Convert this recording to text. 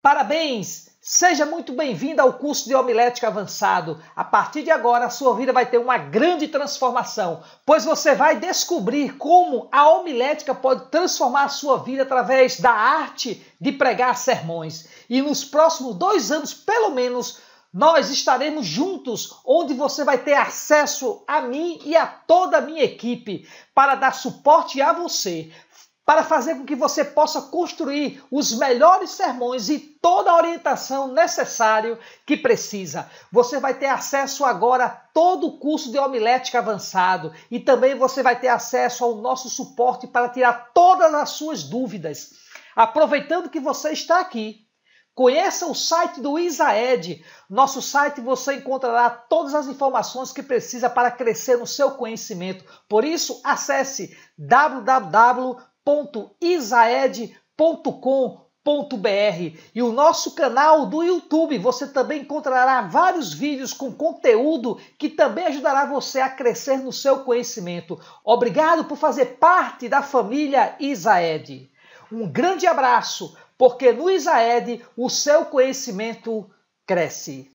Parabéns! Seja muito bem-vindo ao curso de homilética avançado. A partir de agora, a sua vida vai ter uma grande transformação, pois você vai descobrir como a homilética pode transformar a sua vida através da arte de pregar sermões. E nos próximos dois anos, pelo menos, nós estaremos juntos, onde você vai ter acesso a mim e a toda a minha equipe para dar suporte a você para fazer com que você possa construir os melhores sermões e toda a orientação necessária que precisa. Você vai ter acesso agora a todo o curso de homilética avançado e também você vai ter acesso ao nosso suporte para tirar todas as suas dúvidas. Aproveitando que você está aqui, Conheça o site do Isaed. Nosso site você encontrará todas as informações que precisa para crescer no seu conhecimento. Por isso, acesse www www.isaed.com.br e o nosso canal do YouTube. Você também encontrará vários vídeos com conteúdo que também ajudará você a crescer no seu conhecimento. Obrigado por fazer parte da família Isaed. Um grande abraço, porque no Isaed o seu conhecimento cresce.